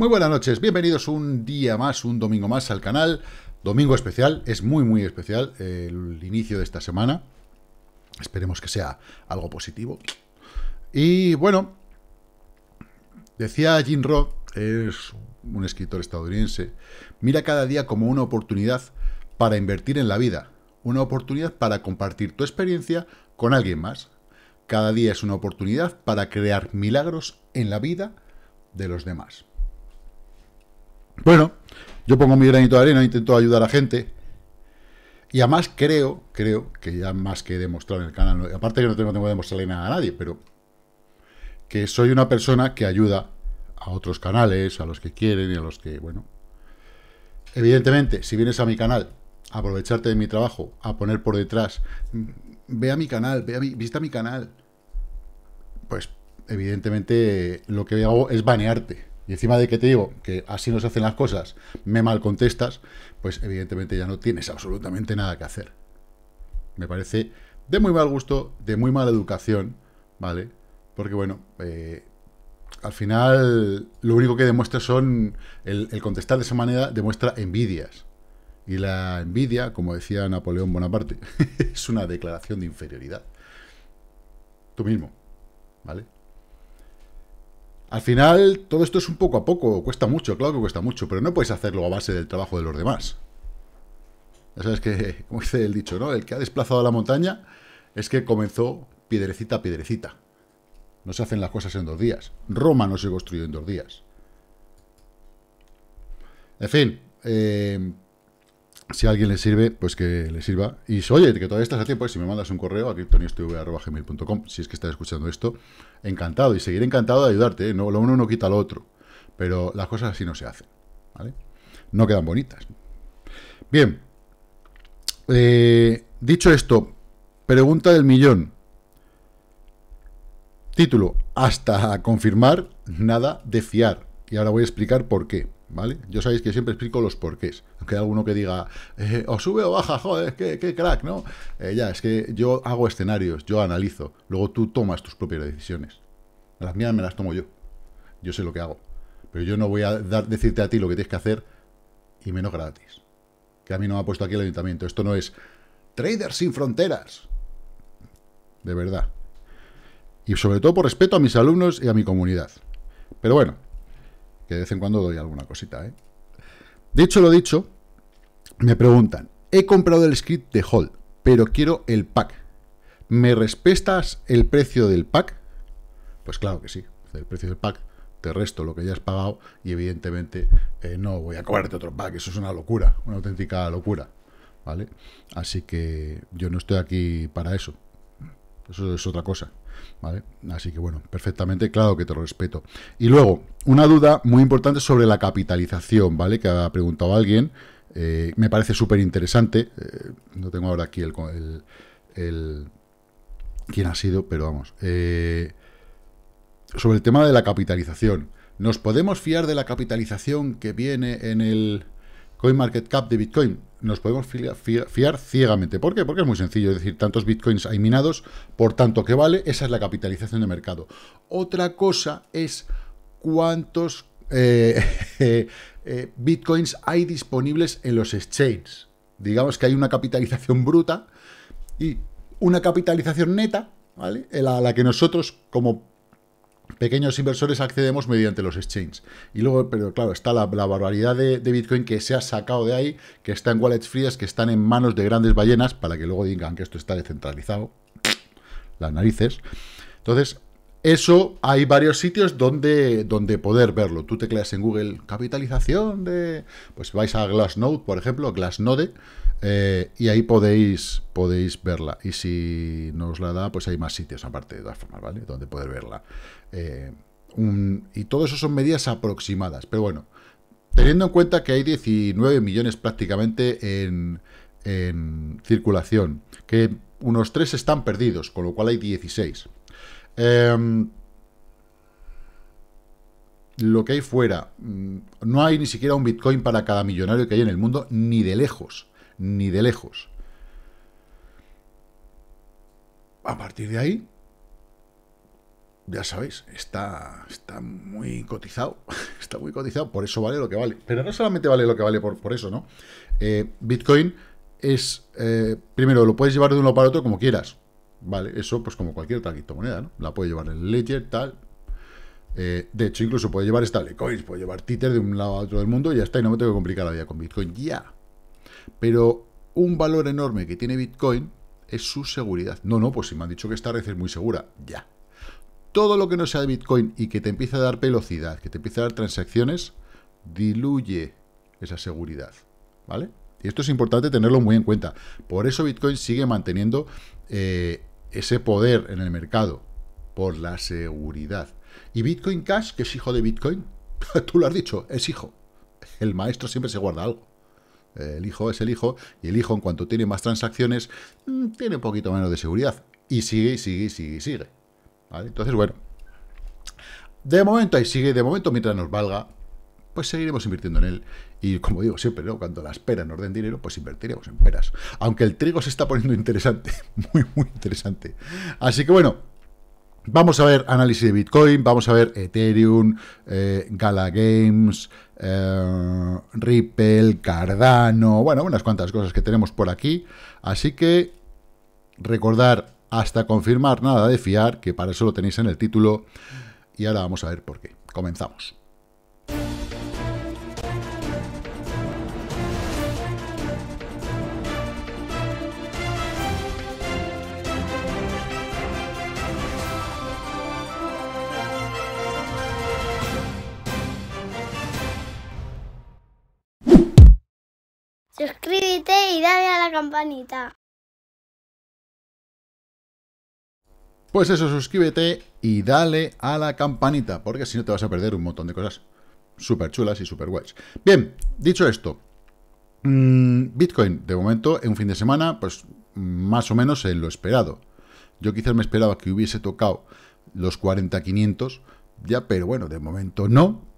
Muy buenas noches, bienvenidos un día más, un domingo más al canal. Domingo especial, es muy muy especial el inicio de esta semana. Esperemos que sea algo positivo. Y bueno, decía Jim Roth, es un escritor estadounidense, mira cada día como una oportunidad para invertir en la vida, una oportunidad para compartir tu experiencia con alguien más. Cada día es una oportunidad para crear milagros en la vida de los demás. Bueno, yo pongo mi granito de arena, intento ayudar a la gente. Y además creo, creo que ya más que he en el canal, aparte que no tengo, tengo que demostrarle nada a nadie, pero que soy una persona que ayuda a otros canales, a los que quieren y a los que, bueno. Evidentemente, si vienes a mi canal a aprovecharte de mi trabajo, a poner por detrás, mm, ve a mi canal, ve a mi, visita mi canal, pues evidentemente lo que hago es banearte y encima de que te digo que así nos hacen las cosas, me mal contestas, pues evidentemente ya no tienes absolutamente nada que hacer. Me parece de muy mal gusto, de muy mala educación, ¿vale? Porque bueno, eh, al final lo único que demuestra son, el, el contestar de esa manera demuestra envidias. Y la envidia, como decía Napoleón Bonaparte, es una declaración de inferioridad. Tú mismo, ¿vale? Al final, todo esto es un poco a poco, cuesta mucho, claro que cuesta mucho, pero no puedes hacerlo a base del trabajo de los demás. Ya sabes que, como dice el dicho, ¿no? El que ha desplazado la montaña es que comenzó piedrecita a piedrecita. No se hacen las cosas en dos días. Roma no se construyó en dos días. En fin, eh, si a alguien le sirve, pues que le sirva. Y oye, que todavía estás a tiempo, si me mandas un correo a criptonistv.com, si es que estás escuchando esto, encantado y seguiré encantado de ayudarte. ¿eh? No, lo uno no quita lo otro, pero las cosas así no se hacen. ¿vale? No quedan bonitas. Bien, eh, dicho esto, pregunta del millón. Título, hasta confirmar, nada de fiar. Y ahora voy a explicar por qué. ¿vale? Yo sabéis que siempre explico los porqués. Aunque hay alguno que diga, eh, o sube o baja, joder, qué, crack, ¿no? Eh, ya, es que yo hago escenarios, yo analizo. Luego tú tomas tus propias decisiones. Las mías me las tomo yo. Yo sé lo que hago. Pero yo no voy a dar, decirte a ti lo que tienes que hacer y menos gratis. Que a mí no me ha puesto aquí el ayuntamiento. Esto no es traders sin fronteras. De verdad. Y sobre todo por respeto a mis alumnos y a mi comunidad. Pero bueno, que de vez en cuando doy alguna cosita. ¿eh? Dicho lo dicho, me preguntan, he comprado el script de Hall, pero quiero el pack. ¿Me respetas el precio del pack? Pues claro que sí, el precio del pack te resto lo que ya has pagado y evidentemente eh, no voy a cobrarte otro pack, eso es una locura, una auténtica locura, ¿vale? Así que yo no estoy aquí para eso, eso es otra cosa, ¿vale? Así que bueno, perfectamente, claro que te lo respeto. Y luego, una duda muy importante sobre la capitalización, ¿vale? Que ha preguntado alguien. Eh, me parece súper interesante. Eh, no tengo ahora aquí el, quién ha sido, pero vamos. Eh, sobre el tema de la capitalización. ¿Nos podemos fiar de la capitalización que viene en el CoinMarketCap de Bitcoin, nos podemos fiar, ciegamente. ¿Por qué? Porque es muy sencillo, es decir, tantos bitcoins hay minados, por tanto que vale, esa es la capitalización de mercado. Otra cosa es cuántos eh, eh, bitcoins hay disponibles en los exchanges. Digamos que hay una capitalización bruta y una capitalización neta, ¿vale? la que nosotros como pequeños inversores accedemos mediante los exchanges. Y luego, pero claro, está la, barbaridad de, de, Bitcoin que se ha sacado de ahí, que está en wallets frías, que están en manos de grandes ballenas, para que luego digan que esto está descentralizado. Las narices. Entonces, eso hay varios sitios donde, donde poder verlo. Tú tecleas en Google capitalización de... Pues vais a Glassnode, por ejemplo, Glassnode, eh, y ahí podéis, podéis verla. Y si no os la da, pues hay más sitios aparte, de todas formas, ¿vale? Donde poder verla. Eh, y todo eso son medidas aproximadas. Pero bueno, teniendo en cuenta que hay 19 millones prácticamente en, en circulación, que unos 3 están perdidos, con lo cual hay 16. Em, lo que hay fuera, mm, no hay ni siquiera un Bitcoin para cada millonario que hay en el mundo, ni de lejos, ni de lejos. A partir de ahí, ya sabéis, está, está muy cotizado, está muy cotizado, por eso vale lo que vale. Pero no solamente vale lo que vale por, por eso, ¿no? Eh, Bitcoin es, eh, primero, lo puedes llevar de un lado para otro como quieras. Vale, eso pues como cualquier otra criptomoneda, ¿no? La puede llevar el Ledger, tal. Eh, de hecho, incluso puede llevar stablecoins, puede llevar Tether de un lado a otro del mundo y ya está, y no me tengo que complicar la vida con Bitcoin, ya. Pero un valor enorme que tiene Bitcoin es su seguridad. No, no, pues si me han dicho que esta red es muy segura, ya. Todo lo que no sea de Bitcoin y que te empiece a dar velocidad, que te empiece a dar transacciones, diluye esa seguridad, ¿vale? Y esto es importante tenerlo muy en cuenta. Por eso Bitcoin sigue manteniendo eh, ese poder en el mercado por la seguridad. ¿Y Bitcoin Cash, que es hijo de Bitcoin? Tú lo has dicho, es hijo. El maestro siempre se guarda algo. El hijo es el hijo, y el hijo, en cuanto tiene más transacciones, mm, tiene un poquito menos de seguridad. Y sigue, sigue, sigue, sigue. Entonces, bueno. De momento ahí sigue, de momento mientras nos valga, pues seguiremos invirtiendo en él. Y como digo siempre, cuando las peras nos den dinero, pues invertiremos en peras. Aunque el trigo se está poniendo interesante, muy, muy interesante. Así que bueno, Vamos a ver análisis de Bitcoin, vamos a ver Ethereum, eh, Gala Games, eh, Ripple, Cardano, bueno, unas cuantas cosas que tenemos por aquí. Así que recordar hasta confirmar nada de fiar, que para eso lo tenéis en el título. Y ahora vamos a ver por qué. Comenzamos. y dale a la campanita. Pues eso, suscríbete y dale a la campanita, porque si no te vas a perder un montón de cosas súper chulas y súper guays. Bien, dicho esto, mm, Bitcoin, de momento, en un fin de semana, pues más o menos en lo esperado. Yo quizás me esperaba que hubiese tocado los 40.500 ya, pero bueno, de momento no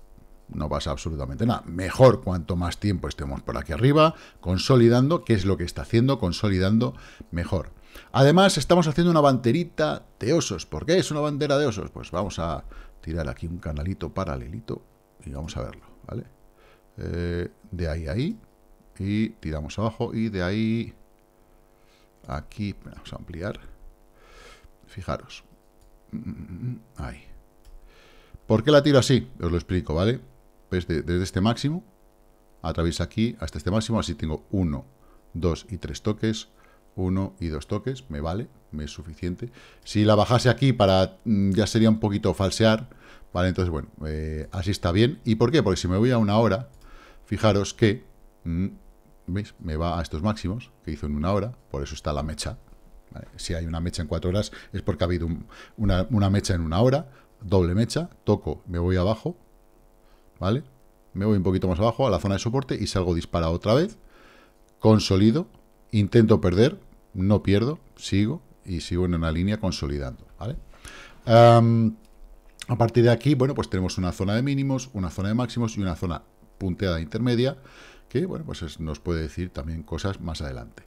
no pasa absolutamente nada. Mejor cuanto más tiempo estemos por aquí arriba, consolidando, que es lo que está haciendo, consolidando mejor. Además, estamos haciendo una banderita de osos. ¿Por qué es una bandera de osos? Pues vamos a tirar aquí un canalito paralelito y vamos a verlo, ¿vale? Eh, de ahí a ahí, y tiramos abajo, y de ahí aquí, vamos a ampliar. Fijaros. Mm, mm, mm, ahí. ¿Por qué la tiro así? Os lo explico, ¿vale? desde este máximo, atraviesa aquí hasta este máximo, así tengo 1, 2 y tres toques, 1 y dos toques, me vale, me es suficiente. Si la bajase aquí para mm, ya sería un poquito falsear, ¿vale? Entonces, bueno, eh, así está bien. ¿Y por qué? Porque si me voy a una hora, fijaros que, mm, ¿veis? Me va a estos máximos que hizo en una hora, por eso está la mecha. Si hay una mecha en cuatro horas es porque ha habido una mecha en una hora, doble mecha, toco, me voy abajo, ¿vale? Me voy un poquito más abajo a la zona de soporte y salgo disparado otra vez. Consolido, intento perder, no pierdo, sigo y sigo en una línea consolidando, ¿vale? a partir de aquí, bueno, pues tenemos una zona de mínimos, una zona de máximos y una zona punteada intermedia, que, bueno, pues nos puede decir también cosas más adelante.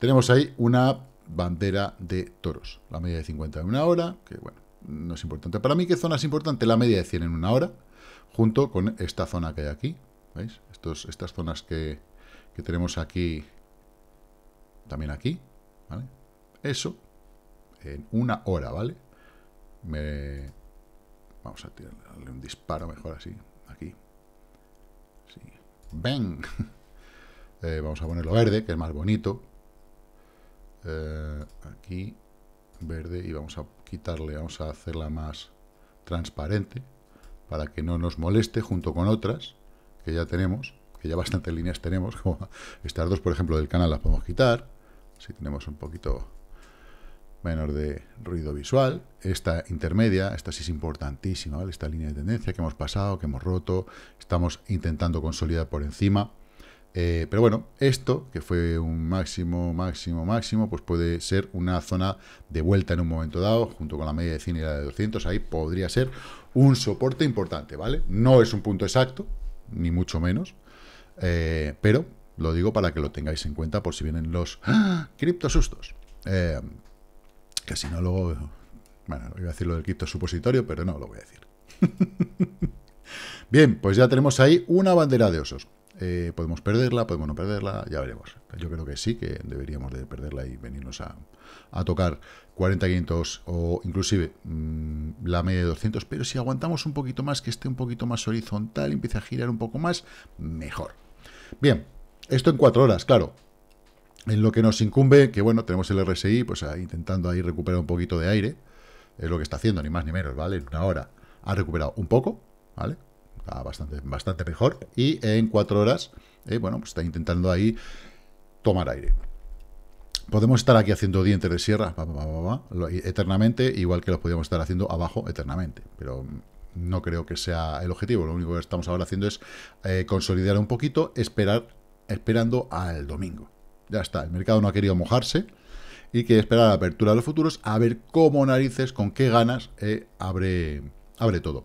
Tenemos ahí una bandera de toros, la media de 50 en una hora, que, bueno, no es importante. Para mí, ¿qué zona es importante? La media de 100 en una hora, junto con esta zona que hay aquí. ¿Veis? Estos, estas zonas que, tenemos aquí, también aquí. ¿vale? Eso en una hora, ¿vale? Me... Vamos a tirarle un disparo mejor así, aquí. Sí. ¡Bang! Eh, vamos a ponerlo verde, que es más bonito. Eh, aquí, verde, y vamos a quitarle, vamos a hacerla más transparente para que no nos moleste junto con otras que ya tenemos, que ya bastantes líneas tenemos, como estas dos, por ejemplo, del canal las podemos quitar, si tenemos un poquito menor de ruido visual, esta intermedia, esta sí es importantísima, esta línea de tendencia que hemos pasado, que hemos roto, estamos intentando consolidar por encima, eh, pero bueno, esto, que fue un máximo, máximo, máximo, pues puede ser una zona de vuelta en un momento dado, junto con la media de 100 y la de 200, ahí podría ser un soporte importante, ¿vale? No es un punto exacto, ni mucho menos, eh, pero lo digo para que lo tengáis en cuenta por si vienen los ¡Ah! criptosustos. Eh, que si no, luego. Bueno, iba a decir lo del cripto supositorio, pero no lo voy a decir. Bien, pues ya tenemos ahí una bandera de osos. Eh, podemos perderla, podemos no perderla, ya veremos. Yo creo que sí, que deberíamos de perderla y venirnos a, tocar 40, 500 o inclusive mm, la media de 200, pero si aguantamos un poquito más, que esté un poquito más horizontal, y empiece a girar un poco más, mejor. Bien, esto en cuatro horas, claro. En lo que nos incumbe, que bueno, tenemos el RSI, pues intentando ahí recuperar un poquito de aire, es lo que está haciendo, ni más ni menos, ¿vale? En una hora ha recuperado un poco, ¿vale? bastante, bastante mejor. Y en cuatro horas, eh, bueno, pues está intentando ahí tomar aire. Podemos estar aquí haciendo dientes de sierra eternamente, igual que los podíamos estar haciendo abajo eternamente. Pero no creo que sea el objetivo. Lo único que estamos ahora haciendo es eh, consolidar un poquito, esperar, esperando al domingo. Ya está, el mercado no ha querido mojarse y que esperar la apertura de los futuros a ver cómo narices, con qué ganas eh, abre, abre todo.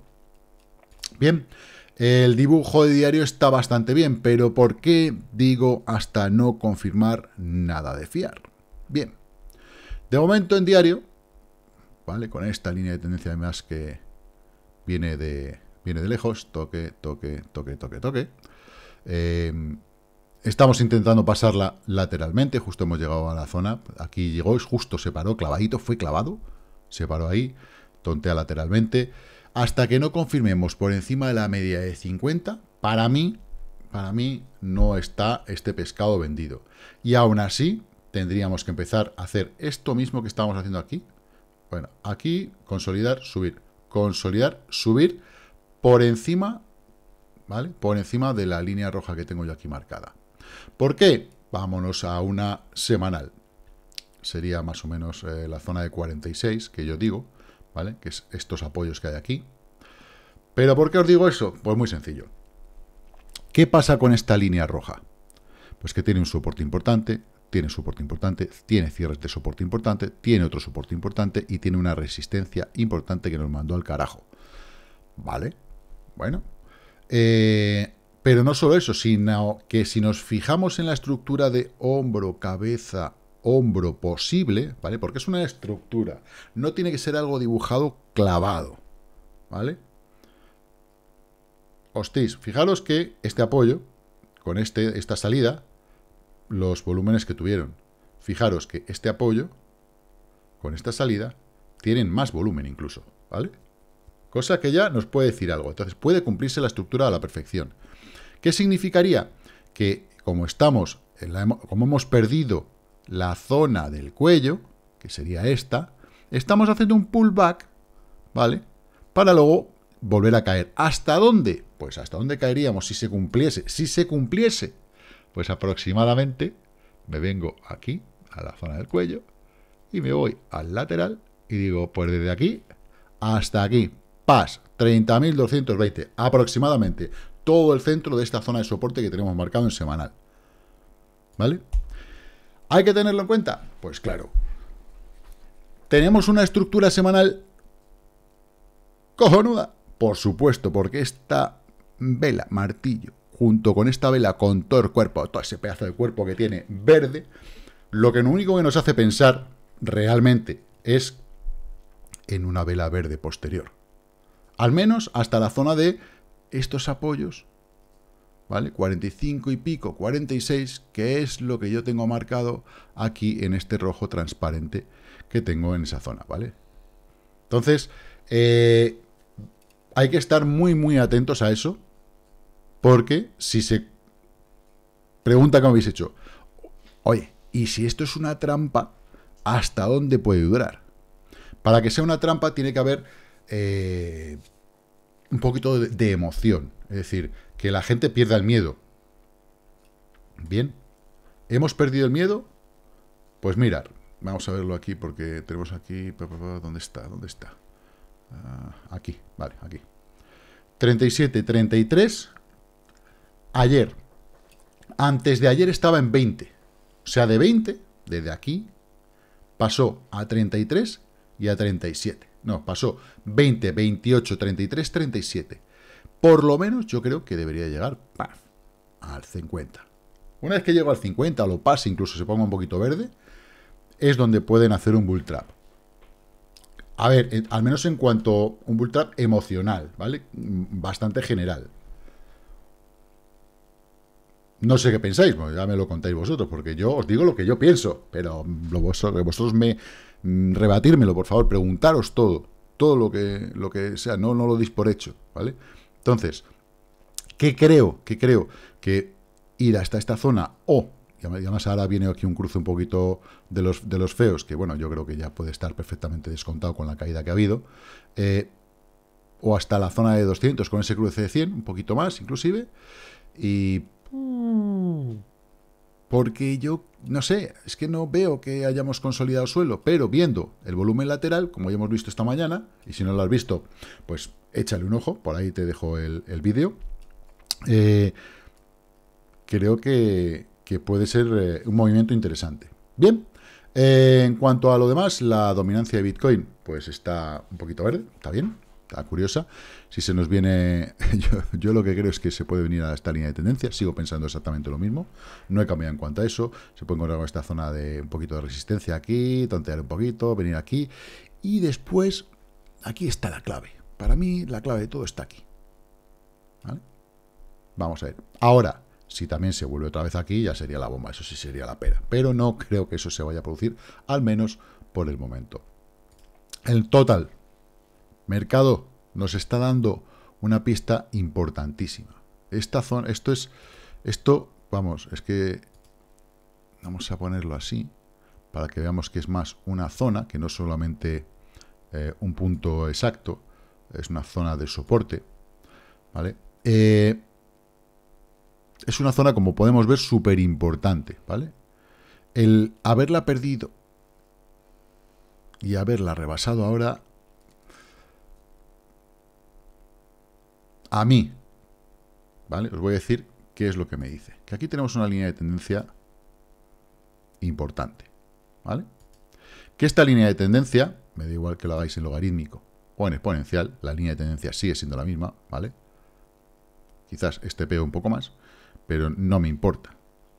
Bien, el dibujo de diario está bastante bien, pero ¿por qué digo hasta no confirmar nada de fiar? Bien, de momento en diario, ¿vale? Con esta línea de tendencia además que viene de, viene de lejos, toque, toque, toque, toque, toque. Em, estamos intentando pasarla lateralmente, justo hemos llegado a la zona, aquí llegó, justo se paró, clavadito, fue clavado, se paró ahí, tontea lateralmente hasta que no confirmemos por encima de la media de 50, para mí, para mí no está este pescado vendido. Y aún así, tendríamos que empezar a hacer esto mismo que estamos haciendo aquí. Bueno, aquí, consolidar, subir, consolidar, subir por encima, ¿vale? Por encima de la línea roja que tengo yo aquí marcada. ¿Por qué? Vámonos a una semanal. Sería más o menos eh, la zona de 46 que yo digo. ¿vale? Que es estos apoyos que hay aquí. ¿Pero por qué os digo eso? Pues muy sencillo. ¿Qué pasa con esta línea roja? Pues que tiene un soporte importante, tiene soporte importante, tiene cierres de soporte importante, tiene otro soporte importante y tiene una resistencia importante que nos mandó al carajo. ¿Vale? Bueno. Eh, pero no solo eso, sino que si nos fijamos en la estructura de hombro, cabeza, hombro posible, ¿vale? Porque es una estructura, no tiene que ser algo dibujado clavado, ¿vale? Hostis, fijaros que este apoyo, con este, esta salida, los volúmenes que tuvieron. Fijaros que este apoyo, con esta salida, tienen más volumen incluso, ¿vale? Cosa que ya nos puede decir algo. Entonces puede cumplirse la estructura a la perfección. ¿Qué significaría? Que como estamos, en como hemos perdido la zona del cuello, que sería esta, estamos haciendo un pullback, ¿vale? Para luego volver a caer. ¿Hasta dónde? Pues hasta dónde caeríamos si se cumpliese. Si se cumpliese, pues aproximadamente me vengo aquí, a la zona del cuello, y me voy al lateral y digo, pues desde aquí hasta aquí, PAS, 30.220 aproximadamente, todo el centro de esta zona de soporte que tenemos marcado en semanal. ¿Vale? ¿Hay que tenerlo en cuenta? Pues claro. ¿Tenemos una estructura semanal cojonuda? Por supuesto, porque esta vela, martillo, junto con esta vela, con todo el cuerpo, todo ese pedazo de cuerpo que tiene verde, lo que lo único que nos hace pensar realmente es en una vela verde posterior. Al menos hasta la zona de estos apoyos ¿vale? 45 y pico, 46, que es lo que yo tengo marcado aquí en este rojo transparente que tengo en esa zona, ¿vale? Entonces, eh, hay que estar muy, muy atentos a eso, porque si se pregunta que me habéis hecho, oye, ¿y si esto es una trampa, hasta dónde puede durar? Para que sea una trampa tiene que haber eh, un poquito de emoción, es decir, que la gente pierda el miedo. Bien, ¿hemos perdido el miedo? Pues mirar, vamos a verlo aquí porque tenemos aquí... ¿Dónde está? ¿Dónde está? Ah, aquí, vale, aquí. 37, 33. Ayer, antes de ayer estaba en 20. O sea, de 20, desde aquí, pasó a 33 y a 37. No, pasó 20, 28, 33, 37 por lo menos yo creo que debería llegar al 50. Una vez que llego al 50 lo pase, incluso se ponga un poquito verde, es donde pueden hacer un bull trap. A ver, al menos en cuanto un bull trap emocional, ¿vale? Mm, bastante general. No sé qué pensáis, ya me lo contáis vosotros, porque yo os digo lo que yo pienso, pero vosotros, vosotros me mm, rebatírmelo, por favor, preguntaros todo, todo lo que, lo que sea, no, no lo dis por hecho, ¿vale? Entonces, ¿qué creo? ¿Qué creo? Que ir hasta esta zona o, además ahora viene aquí un cruce un poquito de los, de los feos, que bueno, yo creo que ya puede estar perfectamente descontado con la caída que ha habido, eh, o hasta la zona de 200 con ese cruce de 100, un poquito más inclusive, y... Mm porque yo no sé, es que no veo que hayamos consolidado suelo, pero viendo el volumen lateral, como ya hemos visto esta mañana, y si no lo has visto, pues échale un ojo, por ahí te dejo el, vídeo, eh, creo que, puede ser eh, un movimiento interesante. Bien, eh, en cuanto a lo demás, la dominancia de Bitcoin, pues está un poquito verde, está bien, curiosa. Si se nos viene, yo, lo que creo es que se puede venir a esta línea de tendencia, sigo pensando exactamente lo mismo, no he cambiado en cuanto a eso, se puede encontrar esta zona de un poquito de resistencia aquí, tontear un poquito, venir aquí, y después, aquí está la clave. Para mí, la clave de todo está aquí. Vamos a ver. Ahora, si también se vuelve otra vez aquí, ya sería la bomba, eso sí sería la pera. Pero no creo que eso se vaya a producir, al menos por el momento. El total Mercado nos está dando una pista importantísima. Esta zona, esto es, esto, vamos, es que vamos a ponerlo así para que veamos que es más una zona, que no solamente eh, un punto exacto, es una zona de soporte, ¿vale? Eh, es una zona, como podemos ver, súper importante, ¿vale? El haberla perdido y haberla rebasado ahora a mí, ¿vale? Os voy a decir qué es lo que me dice. Que aquí tenemos una línea de tendencia importante, ¿vale? Que esta línea de tendencia, me da igual que lo hagáis en logarítmico o en exponencial, la línea de tendencia sigue siendo la misma, ¿vale? Quizás este peo un poco más, pero no me importa,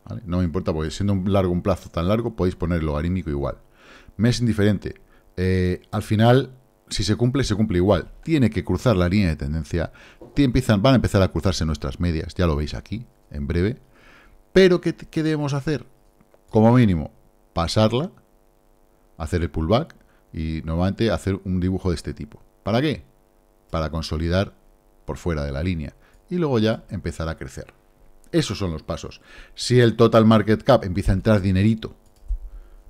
¿vale? No me importa porque siendo un largo un plazo tan largo podéis poner logarítmico igual. Me es indiferente. Eh, al final si se cumple, se cumple igual. Tiene que cruzar la línea de tendencia. Empiezan, van a empezar a cruzarse nuestras medias, ya lo veis aquí, en breve. Pero, ¿qué, qué debemos hacer? Como mínimo, pasarla, hacer el pullback y normalmente hacer un dibujo de este tipo. ¿Para qué? Para consolidar por fuera de la línea y luego ya empezar a crecer. Esos son los pasos. Si el total market cap empieza a entrar dinerito,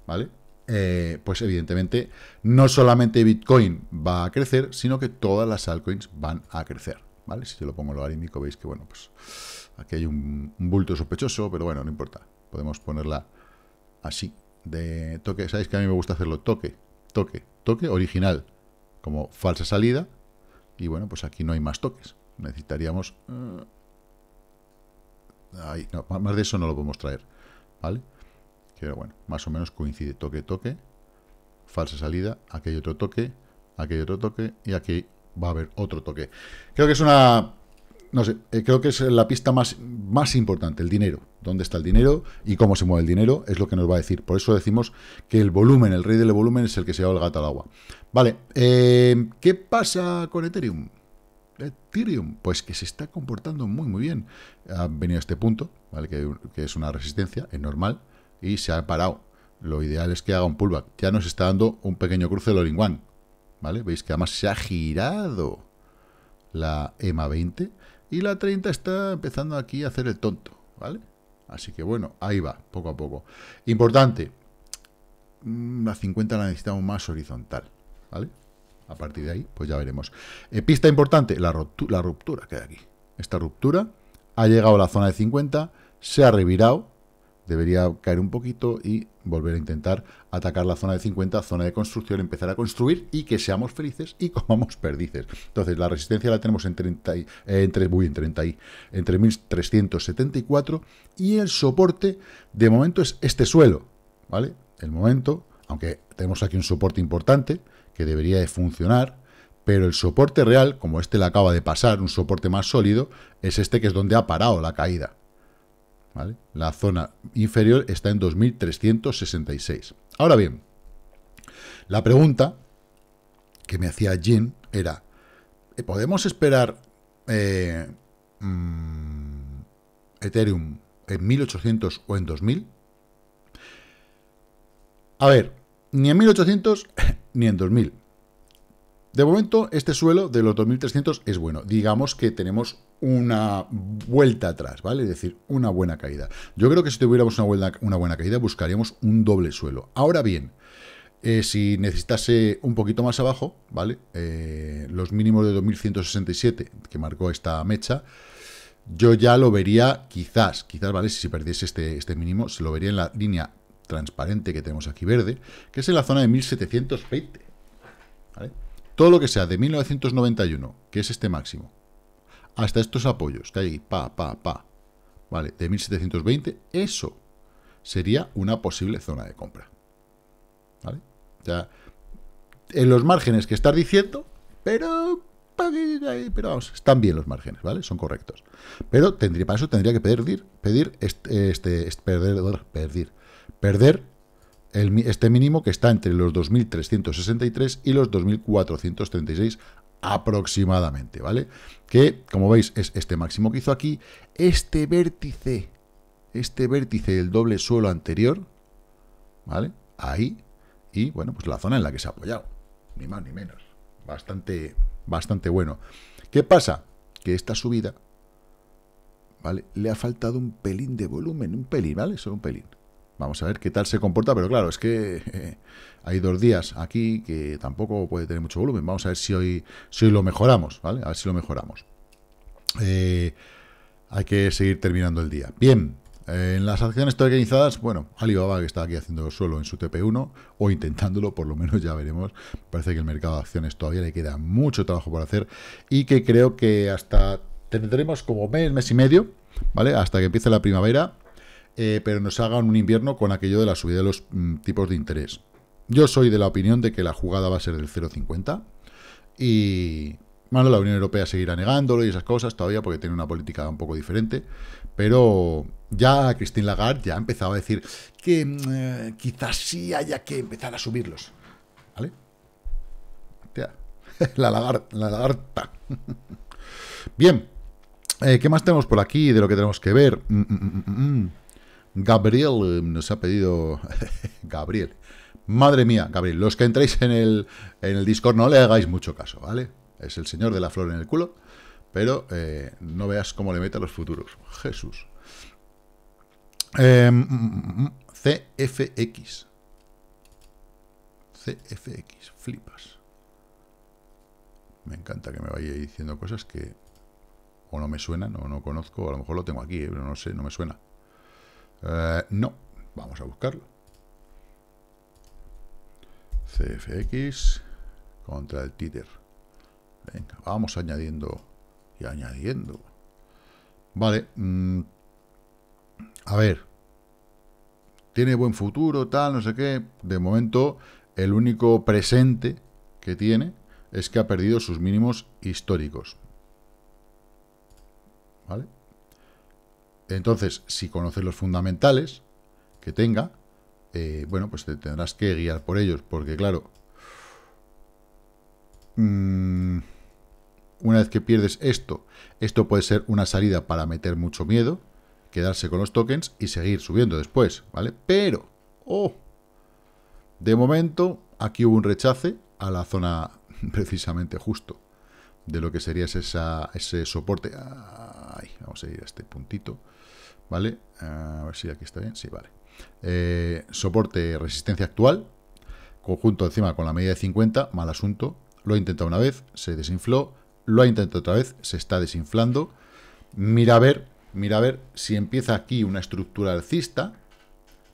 ¿vale? Eh, pues evidentemente no solamente Bitcoin va a crecer, sino que todas las altcoins van a crecer. ¿vale? Si yo lo pongo en logarítmico, veis que bueno, pues aquí hay un, bulto sospechoso, pero bueno, no importa. Podemos ponerla así, de toque. Sabéis que a mí me gusta hacerlo toque, toque, toque original, como falsa salida. Y bueno, pues aquí no hay más toques. Necesitaríamos... Eh, ahí, no, más de eso no lo podemos traer, ¿vale? pero bueno, más o menos coincide, toque, toque, falsa salida, aquí hay otro toque, aquí hay otro toque y aquí va a haber otro toque. Creo que es una, no sé, eh, creo que es la pista más, más importante, el dinero, dónde está el dinero y cómo se mueve el dinero, es lo que nos va a decir. Por eso decimos que el volumen, el rey del volumen es el que se va el gato al agua. Vale, eh, ¿qué pasa con Ethereum? Ethereum, pues que se está comportando muy, muy bien. Ha venido a este punto, ¿vale? Que, que es una resistencia, es normal y se ha parado. Lo ideal es que haga un pullback. Ya nos está dando un pequeño cruce de lo ¿Vale? Veis que además se ha girado la EMA 20 y la 30 está empezando aquí a hacer el tonto. ¿Vale? Así que bueno, ahí va, poco a poco. Importante, la mm, 50 la necesitamos más horizontal. ¿Vale? A partir de ahí, pues ya veremos. Eh, pista importante, la, la ruptura que hay aquí. Esta ruptura ha llegado a la zona de 50, se ha revirado debería caer un poquito y volver a intentar atacar la zona de 50, zona de construcción, empezar a construir y que seamos felices y comamos perdices. Entonces, la resistencia la tenemos en 30 entre, y, eh, entre 1374 y el soporte de momento es este suelo, ¿vale? El momento, aunque tenemos aquí un soporte importante que debería de funcionar, pero el soporte real, como este le acaba de pasar, un soporte más sólido, es este que es donde ha parado la caída, la zona inferior está en 2.366. Ahora bien, la pregunta que me hacía Jim era, ¿eh, ¿podemos esperar eh, mm, Ethereum en 1800 o en 2000? A ver, ni en 1800 ni en 2000. De momento, este suelo de los 2.300 es bueno. Digamos que tenemos una vuelta atrás, ¿vale? Es decir, una buena caída. Yo creo que si tuviéramos una, buena, caída, buscaríamos un doble suelo. Ahora bien, eh, si necesitase un poquito más abajo, ¿vale? Eh, los mínimos de 2.167 que marcó esta mecha, yo ya lo vería quizás, quizás, ¿vale? Si perdiese este, este mínimo, se lo vería en la línea transparente que tenemos aquí verde, que es en la zona de 1.720, ¿vale? Todo lo que sea de 1991, que es este máximo, hasta estos apoyos que hay ahí, pa, pa, pa, ¿vale? De 1720, eso sería una posible zona de compra. ¿Vale? O en los márgenes que estás diciendo, pero... Pero vamos, están bien los márgenes, ¿vale? Son correctos. Pero tendría, para eso tendría que pedir, pedir este, este, perder, perder, perder este mínimo que está entre los 2.363 y los 2.436 aproximadamente, ¿vale? Que, como veis, es este máximo que hizo aquí, este vértice, este vértice del doble suelo anterior, ¿vale? Ahí, y, bueno, pues la zona en la que se ha apoyado, ni más ni menos, bastante, bastante bueno. ¿Qué pasa? Que esta subida, ¿vale? Le ha faltado un pelín de volumen, un pelín, ¿vale? Solo un pelín, Vamos a ver qué tal se comporta, pero claro, es que eh, hay dos días aquí que tampoco puede tener mucho volumen. Vamos a ver si hoy, si lo mejoramos, ¿vale? A ver si lo mejoramos. Eh, hay que seguir terminando el día. Bien, eh, en las acciones tokenizadas, bueno, Alibaba que está aquí haciendo suelo en su TP1, o intentándolo, por lo menos ya veremos. Parece que el mercado de acciones todavía le queda mucho trabajo por hacer y que creo que hasta tendremos como mes, mes y medio, ¿vale? Hasta que empiece la primavera eh, pero nos hagan un invierno con aquello de la subida de los mm, tipos de interés. Yo soy de la opinión de que la jugada va a ser del 0,50 y, bueno, la Unión Europea seguirá negándolo y esas cosas todavía porque tiene una política un poco diferente, pero ya Christine Lagarde ya empezaba a decir que mm, eh, quizás sí haya que empezar a subirlos, ¿vale? la, lagar, la lagarta. Bien, eh, ¿qué más tenemos por aquí de lo que tenemos que ver? Mm, Gabriel eh, nos ha pedido... Gabriel. Madre mía, Gabriel, los que entréis en el, en el Discord no le hagáis mucho caso, ¿vale? Es el señor de la flor en el culo, pero eh, no veas cómo le mete a los futuros. Jesús. Em, mm, mm, mm, CFX. CFX, flipas. Me encanta que me vaya diciendo cosas que o no me suenan o no conozco, a lo mejor lo tengo aquí, eh, pero no sé, no me suena. Eh, no, vamos a buscarlo. CFX contra el títer. Venga, vamos añadiendo y añadiendo. Vale, mm, a ver. Tiene buen futuro, tal, no sé qué. De momento, el único presente que tiene es que ha perdido sus mínimos históricos. ¿Vale? Entonces, si conoces los fundamentales que tenga, eh, bueno, pues te tendrás que guiar por ellos, porque claro, mm, una vez que pierdes esto, esto puede ser una salida para meter mucho miedo, quedarse con los tokens y seguir subiendo después, ¿vale? Pero, oh, de momento, aquí hubo un rechace a la zona precisamente justo de lo que sería ese soporte. vamos a ir a este puntito, ¿vale? A ver si aquí está bien, sí, vale. Eh, soporte, resistencia actual, conjunto encima con la media de 50, mal asunto, lo ha intentado una vez, se desinfló, lo ha intentado otra vez, se está desinflando, mira a ver, mira a ver si empieza aquí una estructura alcista,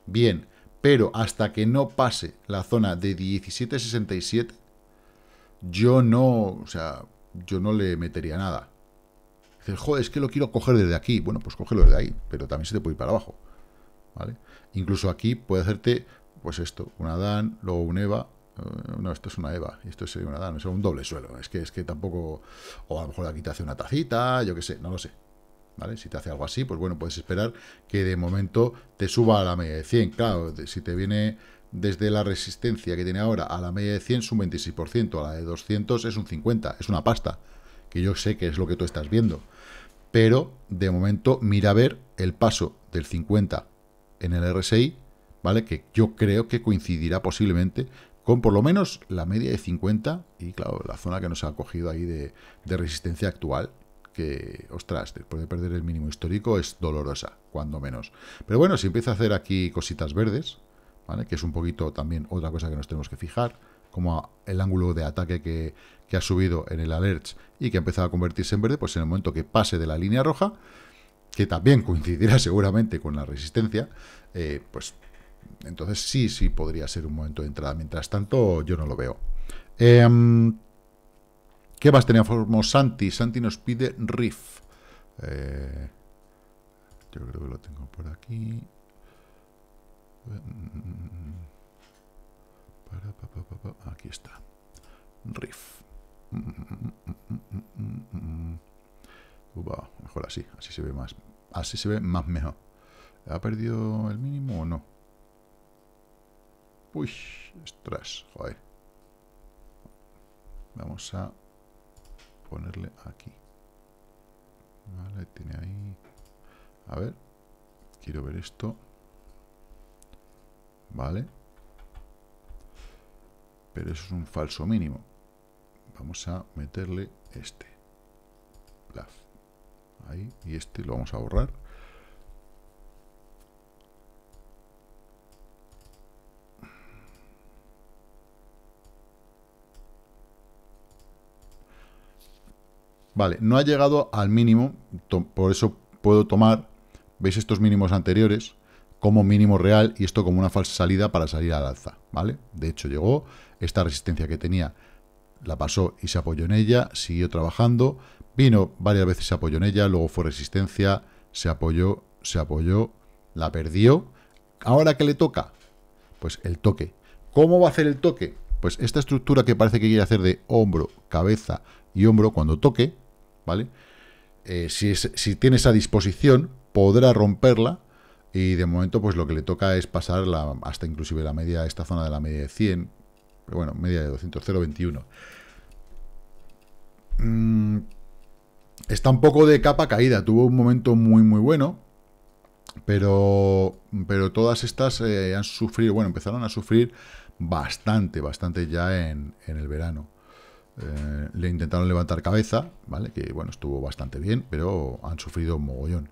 bien, pero hasta que no pase la zona de 17.67, yo no, o sea, yo no le metería nada. Dices, joder, es que lo quiero coger desde aquí. Bueno, pues cógelo desde ahí, pero también se te puede ir para abajo. ¿Vale? Incluso aquí puede hacerte, pues esto, una Dan, luego un EVA. Eh, no, esto es una EVA, esto sería una Adán, es un doble suelo. Es que, es que tampoco... O a lo mejor aquí te hace una tacita, yo qué sé, no lo sé. Si te hace algo así, pues bueno, puedes esperar que de momento te suba a la media de 100. Claro, si te viene desde la resistencia que tiene ahora a la media de 100 es un 26%, a la de 200 es un 50%, es una pasta, que yo sé que es lo que tú estás viendo. Pero de momento mira a ver el paso del 50 en el RSI, ¿vale? Que yo creo que coincidirá posiblemente con por lo menos la media de 50 y claro, la zona que nos ha cogido ahí de resistencia actual, que, ostras, después de perder el mínimo histórico es dolorosa, cuando menos. Pero bueno, si empieza a hacer aquí cositas verdes, ¿vale? que es un poquito también otra cosa que nos tenemos que fijar, como el ángulo de ataque que, ha subido en el alert y que ha a convertirse en verde, pues en el momento que pase de la línea roja, que también coincidirá seguramente con la resistencia, eh, pues entonces sí, sí podría ser un momento de entrada. Mientras tanto, yo no lo veo. Em, ¿Qué más tenía Santi? Santi nos pide Riff. Eh, yo creo que lo tengo por aquí. Aquí está. Riff. mejor así, así se ve más. Así se ve más mejor. ¿Ha perdido el mínimo o no? Uy, estrés. joder. Vamos a ponerle aquí. Vale, tiene ahí. A ver, quiero ver esto. Vale. Pero eso es un falso mínimo. Vamos a meterle este. Ahí, y este lo vamos a borrar. Vale, no ha llegado al mínimo, por eso puedo tomar, veis estos mínimos anteriores, como mínimo real y esto como una falsa salida para salir al alza, ¿vale? De hecho llegó, esta resistencia que tenía la pasó y se apoyó en ella, siguió trabajando, vino varias veces se apoyó en ella, luego fue resistencia, se apoyó, se apoyó, la perdió. ¿Ahora qué le toca? Pues el toque. ¿Cómo va a hacer el toque? Pues esta estructura que parece que quiere hacer de hombro, cabeza y hombro, cuando toque, ¿vale? Eh, si, tiene esa disposición, podrá romperla y de momento pues lo que le toca es pasar hasta inclusive la media, esta zona de la media de 100, bueno, media de 200, 0,21. Mm, está un poco de capa caída, tuvo un momento muy muy bueno, pero, todas estas eh, han sufrido, bueno, empezaron a sufrir bastante, bastante ya en el verano. Eh, le intentaron levantar cabeza, ¿vale? Que bueno, estuvo bastante bien, pero han sufrido un mogollón.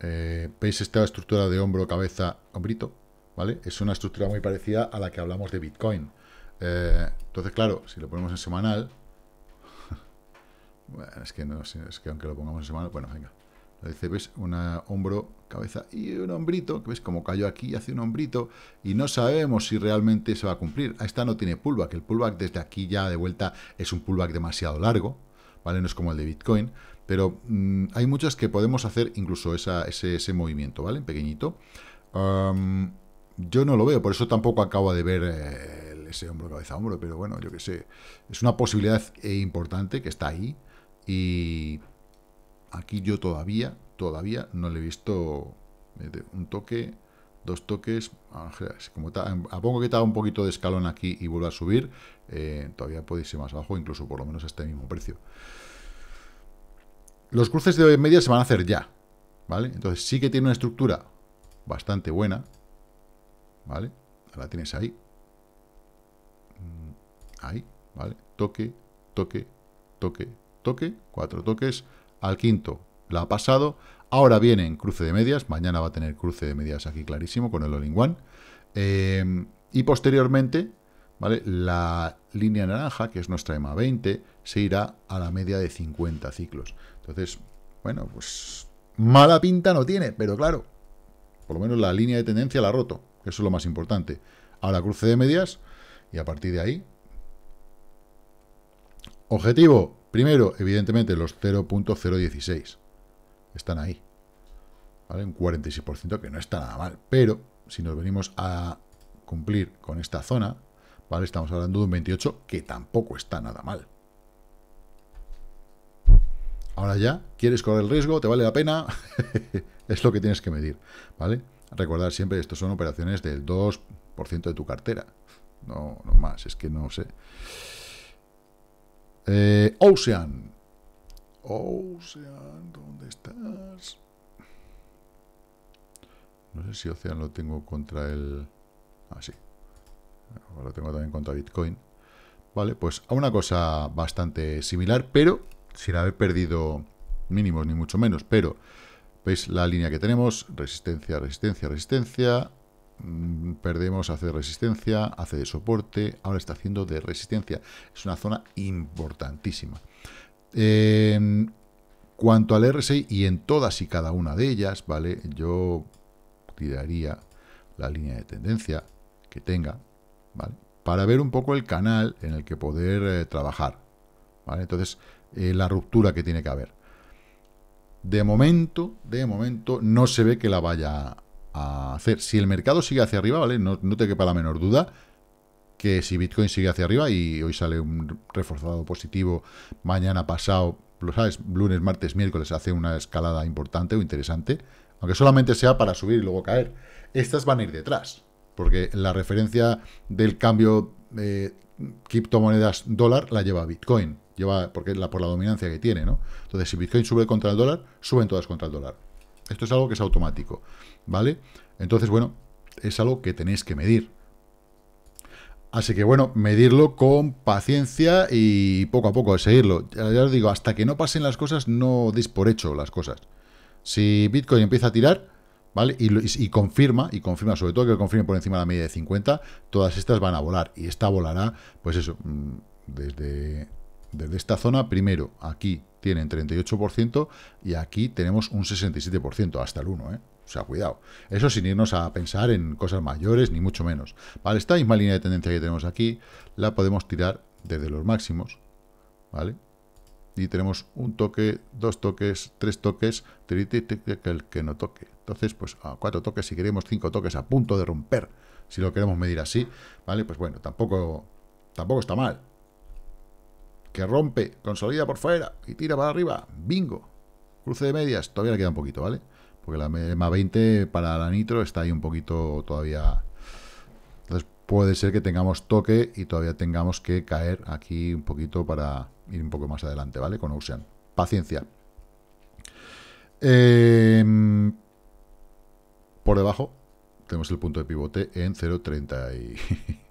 Eh, ¿Veis esta estructura de hombro, cabeza, hombrito? ¿Vale? Es una estructura muy parecida a la que hablamos de Bitcoin. Eh, entonces, claro, si lo ponemos en semanal... es que es que aunque lo pongamos en semanal... Bueno, venga ves, una hombro, cabeza y un hombrito, que ves como cayó aquí hace un hombrito, y no sabemos si realmente se va a cumplir. Ah, esta no tiene pullback, el pullback desde aquí ya de vuelta es un pullback demasiado largo, ¿vale? No es como el de Bitcoin, pero mm, hay muchas que podemos hacer incluso ese, movimiento, ¿vale? pequeñito. yo no lo veo, por eso tampoco acabo de ver eh, ese hombro, cabeza, hombro, pero bueno, yo qué sé. Es una posibilidad eh, importante que está ahí y Aquí yo todavía, todavía no le he visto eh, un toque, dos toques. Como a poco que te un poquito de escalón aquí y vuelve a subir, eh, todavía puede irse más abajo, incluso por lo menos a este mismo precio. Los cruces de media se van a hacer ya, ¿vale? Entonces sí que tiene una estructura bastante buena, ¿vale? La tienes ahí. Mm, ahí, ¿vale? Toque, toque, toque, toque, cuatro toques, al quinto la ha pasado. Ahora viene en cruce de medias. Mañana va a tener cruce de medias aquí clarísimo con el all eh, y posteriormente, ¿vale? La línea naranja, que es nuestra EMA 20, se irá a la media de 50 ciclos. Entonces, bueno, pues mala pinta no tiene, pero claro, por lo menos la línea de tendencia la ha roto, eso es lo más importante. Ahora cruce de medias y a partir de ahí... Objetivo, Primero, evidentemente, los 0.016. Están ahí. ¿Vale? Un 46% que no está nada mal. Pero si nos venimos a cumplir con esta zona, ¿vale? Estamos hablando de un 28 que tampoco está nada mal. Ahora ya, ¿quieres correr el riesgo? ¿Te vale la pena? es lo que tienes que medir, ¿vale? Recordar siempre, estas son operaciones del 2% de tu cartera. No, no más, es que no sé. Eh, Ocean. Ocean, ¿dónde estás? No sé si Ocean lo tengo contra el... Ah, sí. lo tengo también contra Bitcoin. Vale, pues a una cosa bastante similar, pero sin haber perdido mínimos, ni mucho menos. Pero, ¿veis la línea que tenemos? Resistencia, resistencia, resistencia. Mm, perdemos hace de resistencia, hace de soporte, ahora está haciendo de resistencia. Es una zona importantísima. cuanto al RSI y en todas y cada una de ellas, ¿vale? Yo tiraría la línea de tendencia que tenga, ¿vale? Para ver un poco el canal en el que poder eh, trabajar, Entonces, eh, la ruptura que tiene que haber. De momento, de momento, no se ve que la vaya a hacer. Si el mercado sigue hacia arriba, ¿vale? No, te quepa la menor duda que si Bitcoin sigue hacia arriba y hoy sale un reforzado positivo, mañana pasado, lo sabes, lunes, martes, miércoles hace una escalada importante o interesante, aunque solamente sea para subir y luego caer, estas van a ir detrás, porque la referencia del cambio de criptomonedas dólar la lleva Bitcoin, lleva porque es la por la dominancia que tiene, ¿no? Entonces, si Bitcoin sube contra el dólar, suben todas contra el dólar. Esto es algo que es automático. ¿vale? Entonces, bueno, es algo que tenéis que medir. Así que bueno, medirlo con paciencia y poco a poco, seguirlo. Ya, os digo, hasta que no pasen las cosas, no deis por hecho las cosas. Si Bitcoin empieza a tirar, ¿vale? Y, confirma, y confirma, sobre todo que confirme por encima de la media de 50, todas estas van a volar. Y esta volará, pues eso, mm, desde, desde esta zona, primero, aquí tienen 38% y aquí tenemos un 67%, hasta el 1, ¿eh? O sea, cuidado. Eso sin irnos a pensar en cosas mayores, ni mucho menos. Vale, esta misma línea de tendencia que tenemos aquí, la podemos tirar desde los máximos. ¿Vale? Y tenemos un toque, dos toques, tres toques, el que no toque. Entonces, pues a cuatro toques, si queremos cinco toques a punto de romper, si lo queremos medir así, ¿vale? Pues bueno, tampoco, tampoco está mal. Que rompe, consolida por fuera y tira para arriba. Bingo. Cruce de medias, todavía le queda un poquito, ¿vale? Porque la EMA 20 para la nitro está ahí un poquito todavía... Entonces puede ser que tengamos toque y todavía tengamos que caer aquí un poquito para ir un poco más adelante, ¿vale? Con Ocean. Paciencia. Em, por debajo tenemos el punto de pivote en 0.30 y...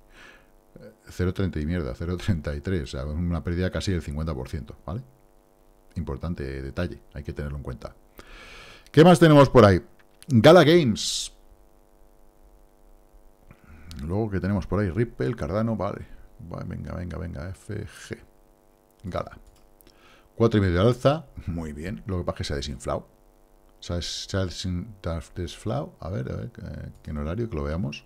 0.30 y mierda, 0.33, o sea, una pérdida casi del 50%, ¿vale? Importante detalle, hay que tenerlo en cuenta. ¿Qué más tenemos por ahí? Gala Games. Luego, que tenemos por ahí? Ripple, Cardano, vale. venga, venga, venga, FG. Gala. Cuatro y medio de alza, muy bien. Lo que pasa es que se ha desinflado. Se ha, desinflado. A ver, a ver, en horario, que lo veamos.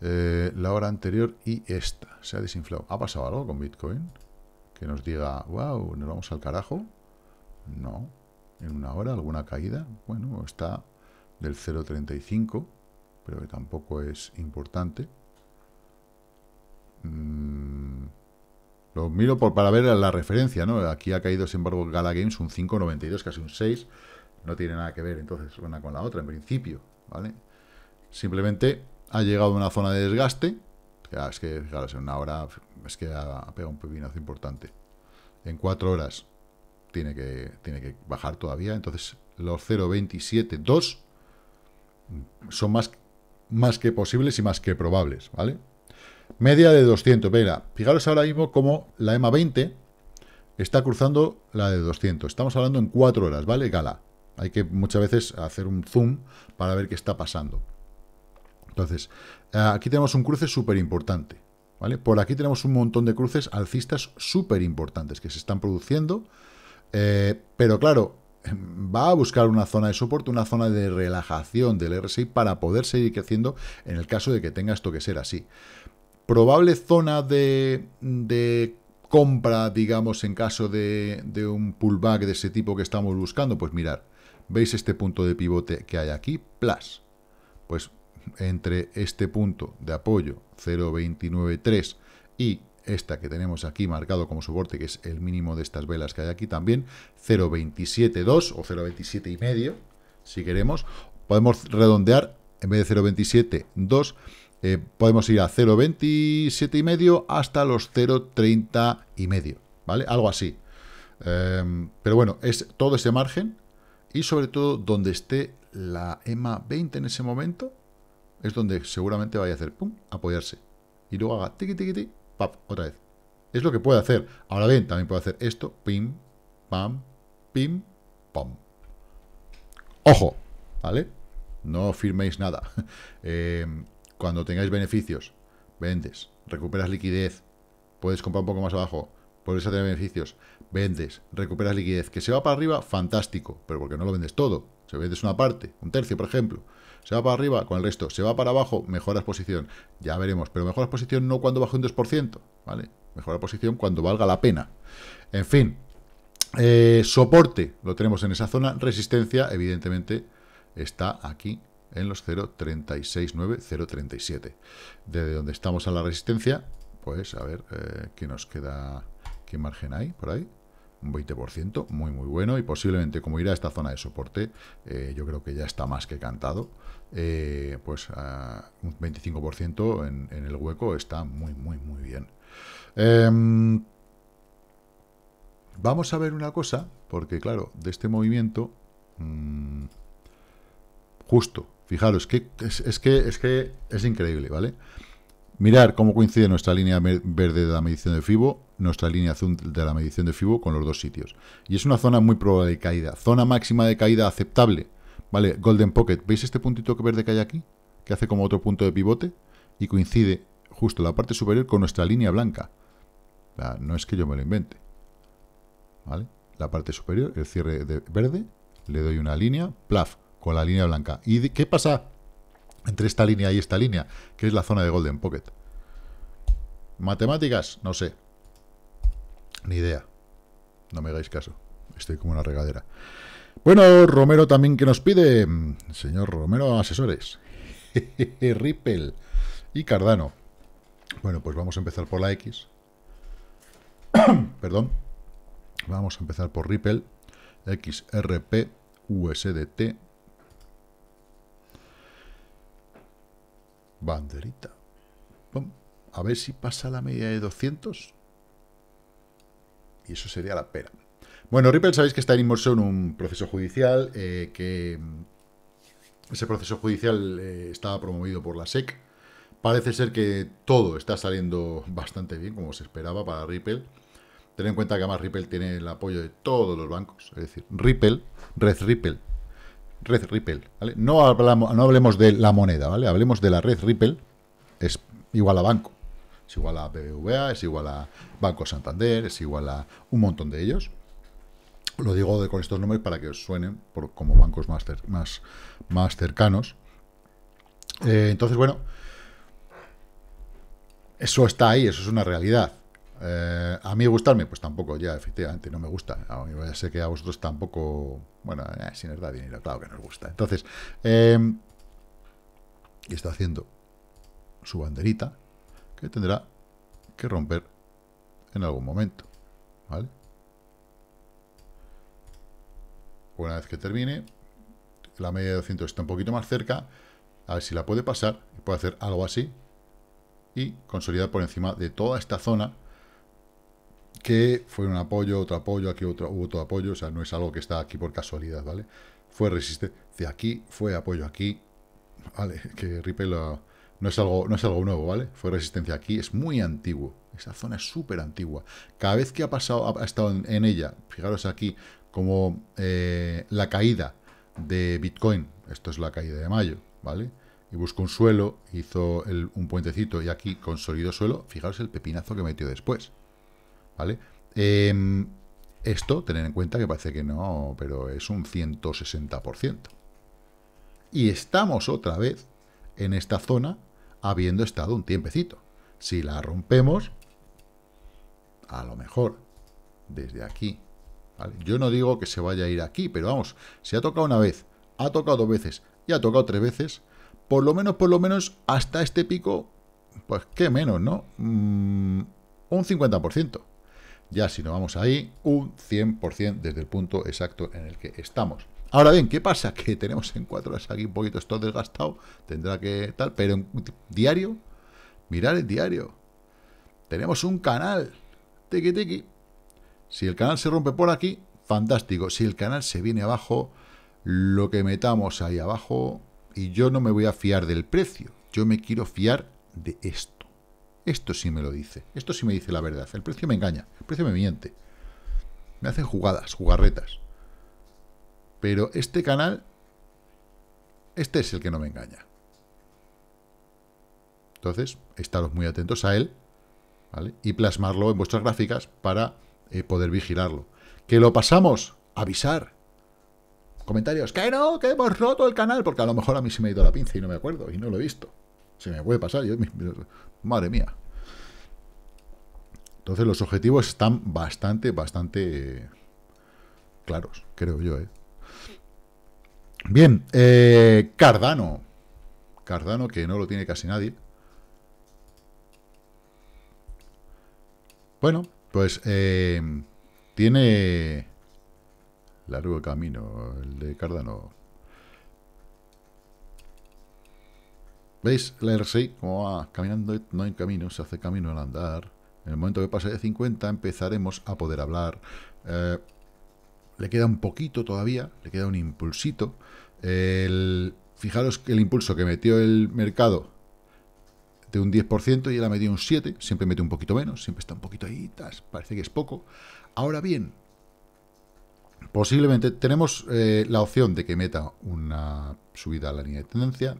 Eh, la hora anterior y esta. Se ha desinflado. ¿Ha pasado algo con Bitcoin? Que nos diga, wow, nos vamos al carajo. No, en una hora, alguna caída, bueno, está del 0,35, pero que tampoco es importante. Mm, lo miro por, para ver la referencia, ¿no? Aquí ha caído, sin embargo, Gala Games un 5,92, casi un 6. No tiene nada que ver entonces una con la otra, en principio, ¿vale? Simplemente ha llegado a una zona de desgaste. es que, en una hora es que ha pegado un pepinazo importante. En cuatro horas, tiene que, tiene que bajar todavía. Entonces, los 0.27.2 son más, más que posibles y más que probables, ¿vale? Media de 200, Mira, fijaros ahora mismo como la EMA 20 está cruzando la de 200. Estamos hablando en 4 horas, ¿vale? Gala. Hay que muchas veces hacer un zoom para ver qué está pasando. Entonces, eh, aquí tenemos un cruce súper importante, ¿vale? Por aquí tenemos un montón de cruces alcistas súper importantes que se están produciendo eh, pero claro, va a buscar una zona de soporte, una zona de relajación del RSI para poder seguir creciendo en el caso de que tenga esto que ser así. Probable zona de, de compra, digamos, en caso de, de, un pullback de ese tipo que estamos buscando, pues mirar, veis este punto de pivote que hay aquí, plus, pues entre este punto de apoyo 0.293 y esta que tenemos aquí marcado como soporte, que es el mínimo de estas velas que hay aquí también, 0.272 o 0.27.5, y medio, si queremos. Podemos redondear, en vez de 0.272, eh, podemos ir a 0.27 y medio hasta los 0.30 y medio, ¿vale? Algo así. Em, pero bueno, es todo ese margen y sobre todo donde esté la EMA 20 en ese momento, es donde seguramente vaya a hacer pum, apoyarse. Y luego haga tiqui pap, otra vez. Es lo que puede hacer. Ahora bien, también puedo hacer esto, pim, pam, pim, pam. ¡Ojo! ¿Vale? No firméis nada. Em, cuando tengáis beneficios, vendes, recuperas liquidez, puedes comprar un poco más abajo, puedes tener beneficios, vendes, recuperas liquidez, que se va para arriba, fantástico, pero porque no lo vendes todo, se vendes una parte, un tercio, por ejemplo, se va para arriba con el resto. Se va para abajo, mejoras posición. Ya veremos, pero mejoras posición no cuando baje un 2%, ¿vale? Mejora posición cuando valga la pena. En fin, eh, soporte lo tenemos en esa zona. Resistencia, evidentemente, está aquí en los 0.369, 0.37. Desde donde estamos a la resistencia, pues a ver eh, qué nos queda, qué margen hay por ahí un 20% muy muy bueno y posiblemente como ir a esta zona de soporte, eh, yo creo que ya está más que cantado, eh, pues ah, un 25% en, el hueco está muy muy muy bien. Em, vamos a ver una cosa, porque claro, de este movimiento, mm, justo, fijaros, que es, que, es que es increíble, ¿vale? Mirar cómo coincide nuestra línea verde de la medición de FIBO nuestra línea azul de la medición de FIBO con los dos sitios. Y es una zona muy probable de caída. Zona máxima de caída aceptable. ¿Vale? Golden Pocket. ¿Veis este puntito verde que hay aquí? Que hace como otro punto de pivote y coincide justo la parte superior con nuestra línea blanca. no es que yo me lo invente. ¿Vale? La parte superior, el cierre de verde, le doy una línea, plaf, con la línea blanca. ¿Y qué pasa entre esta línea y esta línea? Que es la zona de Golden Pocket. Matemáticas, no sé, ni idea. No me hagáis caso. Estoy como una regadera. Bueno, Romero también que nos pide. Señor Romero, asesores. Ripple y Cardano. Bueno, pues vamos a empezar por la X. Perdón. Vamos a empezar por Ripple. XRP USDT. Banderita. A ver si pasa la media de 200. Y eso sería la pera. Bueno, Ripple sabéis que está inmerso en un proceso judicial eh, que ese proceso judicial eh, estaba promovido por la SEC. Parece ser que todo está saliendo bastante bien, como se esperaba para Ripple. Ten en cuenta que además Ripple tiene el apoyo de todos los bancos. Es decir, Ripple, Red Ripple, Red Ripple, No, no hablemos de la moneda, ¿vale? Hablemos de la red Ripple, es igual a banco es igual a BBVA, es igual a Banco Santander, es igual a un montón de ellos. Lo digo de, con estos nombres para que os suenen por, como bancos más, más, cercanos. Eh, entonces, bueno, eso está ahí, eso es una realidad. Eh, a mí gustarme, pues tampoco, ya efectivamente no me gusta. A mí ya sé que a vosotros tampoco, bueno, sin eh, si nos da claro que nos gusta. Entonces, y está haciendo su banderita, tendrá que romper en algún momento. ¿Vale? Una vez que termine, la media de 200 está un poquito más cerca. A ver si la puede pasar y puede hacer algo así. Y consolidar por encima de toda esta zona que fue un apoyo, otro apoyo, aquí otro, hubo otro apoyo, o sea, no es algo que está aquí por casualidad, ¿vale? Fue resistencia aquí, fue apoyo aquí, ¿vale? Que Ripple no es, algo, no es algo nuevo, ¿vale? Fue resistencia aquí, es muy antiguo. Esa zona es súper antigua. Cada vez que ha pasado, ha, estado en, ella, fijaros aquí, como eh, la caída de Bitcoin, esto es la caída de mayo, ¿vale? Y buscó un suelo, hizo un puentecito y aquí consolidó suelo. Fijaros el pepinazo que metió después, ¿vale? Em, esto, tener en cuenta que parece que no, pero es un 160%. Y estamos otra vez en esta zona habiendo estado un tiempecito. Si la rompemos, a lo mejor desde aquí. Yo no digo que se vaya a ir aquí, pero vamos, si ha tocado una vez, ha tocado dos veces y ha tocado tres veces, por lo menos, por lo menos, hasta este pico, pues qué menos, ¿no? Mm, un 50%. Ya si nos vamos ahí, un 100% desde el punto exacto en el que estamos. Ahora bien, ¿qué pasa? Que tenemos en cuatro horas aquí un poquito esto desgastado, tendrá que tal, pero en diario, mirar el diario. Tenemos un canal, tiki tequi. Si el canal se rompe por aquí, fantástico. Si el canal se viene abajo, lo que metamos ahí abajo, y yo no me voy a fiar del precio, yo me quiero fiar de esto. Esto sí me lo dice, esto sí me dice la verdad. El precio me engaña, el precio me miente. Me hacen jugadas, jugarretas. Pero este canal, este es el que no me engaña. Entonces, estaros muy atentos a él y plasmarlo en vuestras gráficas para eh, poder vigilarlo. ¿Que lo pasamos? Avisar. Comentarios, que no, que hemos roto el canal, porque a lo mejor a mí se me ha ido la pinza y no me acuerdo y no lo he visto. Se me puede pasar, yo, madre mía. Entonces los objetivos están bastante, bastante eh, claros, creo yo, ¿eh? Bien, eh, Cardano. Cardano, que no lo tiene casi nadie. Bueno, pues eh, tiene largo camino el de Cardano. ¿Veis R6, Como va caminando, no hay camino, se hace camino al andar. En el momento que pase de 50 empezaremos a poder hablar. Eh, le queda un poquito todavía, le queda un impulsito. El, fijaros que el impulso que metió el mercado de un 10% y él ha metido un 7%, siempre mete un poquito menos, siempre está un poquito ahí, parece que es poco. Ahora bien, posiblemente tenemos eh, la opción de que meta una subida a la línea de tendencia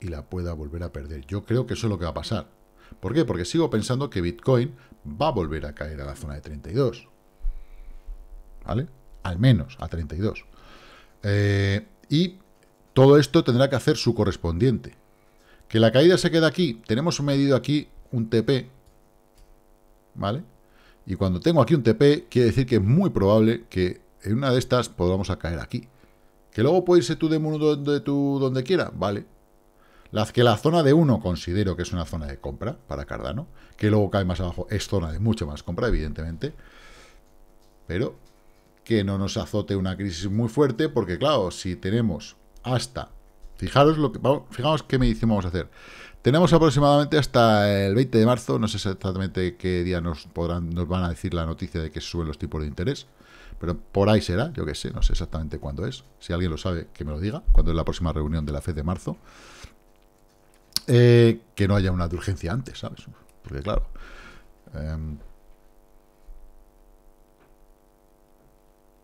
y la pueda volver a perder. Yo creo que eso es lo que va a pasar. ¿Por qué? Porque sigo pensando que Bitcoin va a volver a caer a la zona de 32. ¿vale? Al menos a 32. Eh, y todo esto tendrá que hacer su correspondiente. Que la caída se queda aquí, tenemos medido aquí un TP, ¿vale? Y cuando tengo aquí un TP, quiere decir que es muy probable que en una de estas podamos caer aquí. Que luego puede irse tú de mundo donde, tú, donde quiera, vale. Las que la zona de 1 considero que es una zona de compra para Cardano, que luego cae más abajo, es zona de mucha más compra, evidentemente. Pero que no nos azote una crisis muy fuerte, porque claro, si tenemos hasta, fijaros lo que, fijaos qué medición vamos a hacer. Tenemos aproximadamente hasta el 20 de marzo, no sé exactamente qué día nos podrán, nos van a decir la noticia de que suben los tipos de interés, pero por ahí será, yo que sé, no sé exactamente cuándo es. Si alguien lo sabe, que me lo diga, cuándo es la próxima reunión de la FED de marzo. Eh, que no haya una urgencia antes, ¿sabes? Porque claro, em,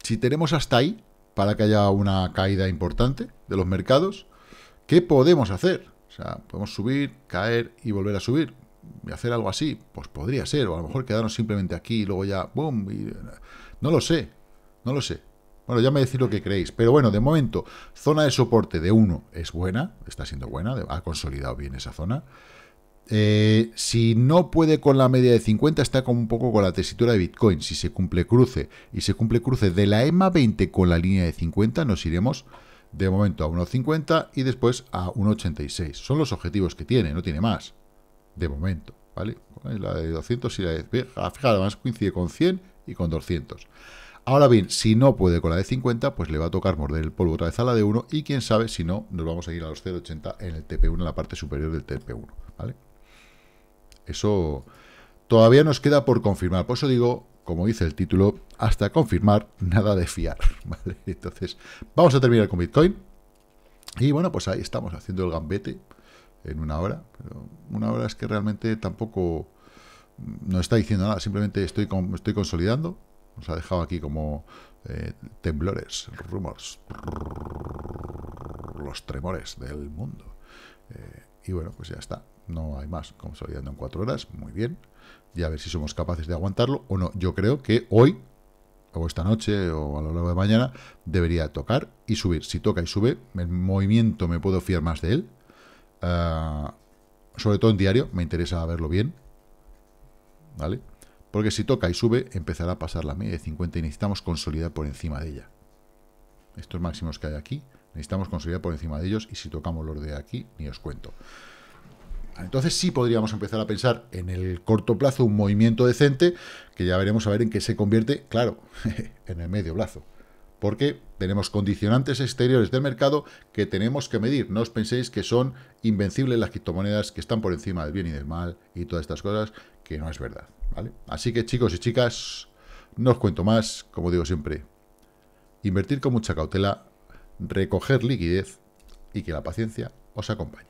Si tenemos hasta ahí, para que haya una caída importante de los mercados, ¿qué podemos hacer? O sea, podemos subir, caer y volver a subir. Y hacer algo así, pues podría ser. O a lo mejor quedarnos simplemente aquí y luego ya, boom. no lo sé, no lo sé. Bueno, ya me decís lo que creéis. Pero bueno, de momento, zona de soporte de 1 es buena, está siendo buena, ha consolidado bien esa zona. Eh, si no puede con la media de 50, está como un poco con la tesitura de Bitcoin. Si se cumple cruce y se cumple cruce de la EMA 20 con la línea de 50, nos iremos de momento a 1,50 y después a 1,86. Son los objetivos que tiene, no tiene más. De momento, ¿vale? La de 200 y la de... Fijaros, además coincide con 100 y con 200. Ahora bien, si no puede con la de 50, pues le va a tocar morder el polvo otra vez a la de 1 y quién sabe si no, nos vamos a ir a los 0,80 en el TP1, en la parte superior del TP1, ¿vale? Eso todavía nos queda por confirmar. Por eso digo, como dice el título, hasta confirmar, nada de fiar. Entonces, vamos a terminar con Bitcoin. Y bueno, pues ahí estamos haciendo el gambete en una hora. una hora es que realmente tampoco no está diciendo nada. Simplemente estoy, estoy consolidando. Nos ha dejado aquí como eh, temblores, rumores, los tremores del mundo. Eh, y bueno, pues ya está no hay más consolidando en cuatro horas, muy bien. y a ver si somos capaces de aguantarlo o no. Yo creo que hoy, o esta noche, o a lo largo de mañana, debería tocar y subir. Si toca y sube, el movimiento me puedo fiar más de él. Ah, sobre todo en diario, me interesa verlo bien. ¿Vale? Porque si toca y sube, empezará a pasar la media de 50 y necesitamos consolidar por encima de ella. Estos máximos que hay aquí, necesitamos consolidar por encima de ellos y si tocamos los de aquí, ni os cuento. Entonces sí podríamos empezar a pensar en el corto plazo un movimiento decente, que ya veremos a ver en qué se convierte, claro, en el medio plazo. Porque tenemos condicionantes exteriores del mercado que tenemos que medir. No os penséis que son invencibles las criptomonedas, que están por encima del bien y del mal y todas estas cosas, que no es verdad. ¿vale? Así que chicos y chicas, no os cuento más, como digo siempre, invertir con mucha cautela, recoger liquidez y que la paciencia os acompañe.